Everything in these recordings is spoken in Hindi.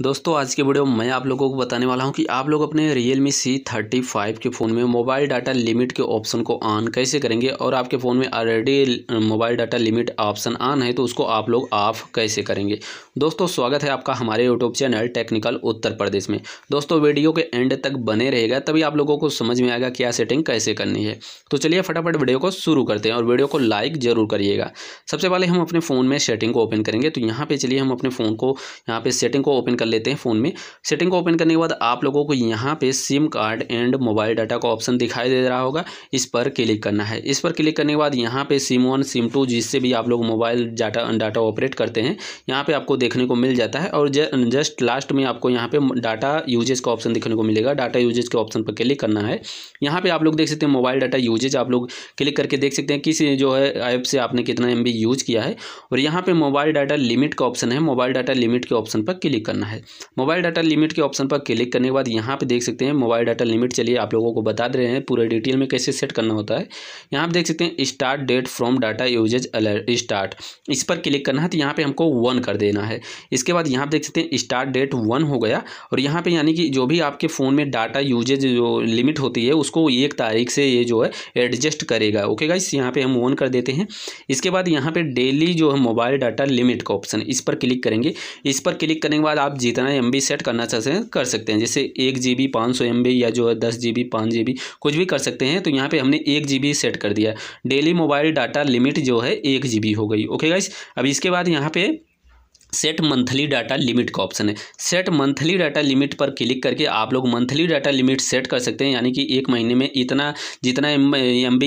दोस्तों आज के वीडियो में मैं आप लोगों को बताने वाला हूं कि आप लोग अपने Realme C thirty five के फ़ोन में मोबाइल डाटा लिमिट के ऑप्शन को ऑन कैसे करेंगे और आपके फ़ोन में already mobile data limit option on है तो उसको आप लोग ऑफ कैसे करेंगे दोस्तों स्वागत है आपका हमारे YouTube channel technical Uttar Pradesh में दोस्तों वीडियो के एंड तक बने रहेगा तभी आप लोगों को समझ में आएगा क्या सेटिंग कैसे करनी है तो चलिए फटाफट वीडियो को शुरू करते हैं और वीडियो को लाइक ज़रूर करिएगा सबसे पहले हम अपने फ़ोन में सेटिंग को ओपन करेंगे तो यहाँ पर चलिए हम अपने फ़ोन को यहाँ पर सेटिंग को ओपन कर लेते हैं फ़ोन में सेटिंग को ओपन करने के बाद आप लोगों को यहाँ पे sim card and mobile data का ऑप्शन दिखाई दे रहा होगा इस पर क्लिक करना है इस पर क्लिक करने के बाद यहाँ पे सिम वन सिम टू जिससे भी आप लोग मोबाइल डाटा डाटा ऑपरेट करते हैं यहाँ पर आपको देखने को मिल जाता है और जस्ट लास्ट में आपको यहाँ पर डाटा यूजेज का ऑप्शन देखने को मिलेगा डाटा यूजेज के ऑप्शन पर क्लिक करना है यहाँ पर आप लोग देख सकते हैं मोबाइल डाटा यूजेज आप लोग क्लिक करके देख सकते हैं किस जो है ऐप से आपने कितना एम यूज़ किया है और यहाँ पर मोबाइल डाटा लिमिट का ऑप्शन है मोबाइल डाटा लिमिट के ऑप्शन पर क्लिक करना है है मोबाइल डाटा लिमिट के ऑप्शन पर क्लिक करने के बाद यहाँ पे देख सकते हैं मोबाइल डाटा लिमिट चलिए आप लोगों को बता दे रहे हैं पूरे डिटेल में कैसे सेट करना होता है यहाँ पर देख सकते हैं start date from data usage alert start इस पर क्लिक करना है तो यहाँ पर हमको वन कर देना है इसके बाद यहाँ आप देख सकते हैं स्टार्ट डेट वन हो गया और यहाँ पर यानी कि जो भी आपके फ़ोन में डाटा यूजेज जो लिमिट होती है उसको एक तारीख से ये जो है एडजस्ट करेगा ओके गाइस यहाँ पे हम ऑन कर देते हैं इसके बाद यहाँ पे डेली जो है मोबाइल डाटा लिमिट का ऑप्शन इस पर क्लिक करेंगे इस पर क्लिक करने के बाद आप जितना एम सेट करना चाहते हैं कर सकते हैं जैसे एक जी बी पाँच सौ एम या जो है दस जी बी पाँच जी बी कुछ भी कर सकते हैं तो यहाँ पे हमने एक जी बी सेट कर दिया डेली मोबाइल डाटा लिमिट जो है एक जी बी हो गई ओके गाइस अब इसके बाद यहाँ पे सेट मंथली डाटा लिमिट का ऑप्शन है सेट मंथली डाटा लिमिट पर क्लिक करके आप लोग मंथली डाटा लिमिट सेट कर सकते हैं यानी कि एक महीने में इतना जितना एम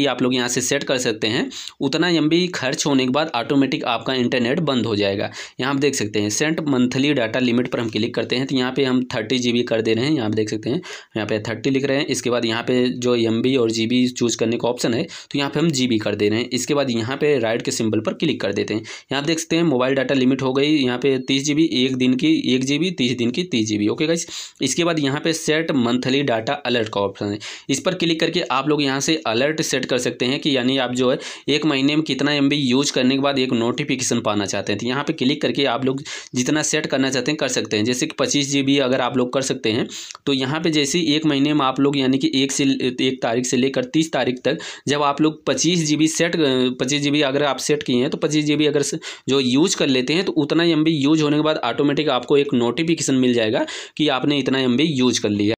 आप लोग यहाँ से सेट कर सकते हैं उतना एम खर्च होने के बाद ऑटोमेटिक आपका इंटरनेट बंद हो जाएगा यहाँ आप देख सकते हैं सेट मंथली डाटा लिमिट पर हम क्लिक करते हैं तो यहाँ पर हम थर्टी जी कर दे रहे हैं यहाँ पर देख सकते हैं यहाँ पर थर्टी लिख रहे हैं इसके बाद यहाँ पर जो एम और जी चूज़ करने का ऑप्शन है तो यहाँ पर हम जी कर दे रहे हैं इसके बाद यहाँ पर राइट के सिम्बल पर क्लिक कर देते हैं यहाँ देख सकते हैं मोबाइल डाटा लिमिट हो गई यहाँ यहाँ पे तीस जी बी एक दिन की एक जी बी तीस दिन की तीस जी बी ओके गाइस इसके बाद यहाँ पे सेट मंथली डाटा अलर्ट का ऑप्शन है इस पर क्लिक करके आप लोग यहाँ से अलर्ट सेट कर सकते हैं कि यानी आप जो है एक महीने में कितना एम यूज करने के बाद एक नोटिफिकेशन पाना चाहते हैं तो यहाँ पर क्लिक करके आप लोग जितना सेट करना चाहते हैं कर सकते हैं जैसे कि पच्चीस जी अगर आप लोग कर सकते हैं तो यहाँ पर जैसे एक महीने में आप लोग यानी कि एक से एक तारीख से लेकर तीस तारीख तक जब आप लोग पच्चीस जी सेट पच्चीस जी अगर आप सेट किए हैं तो पच्चीस जी अगर जो यूज कर लेते हैं तो उतना एम एम यूज़ होने के बाद ऑटोमेटिक आपको एक नोटिफिकेशन मिल जाएगा कि आपने इतना एम यूज़ कर लिया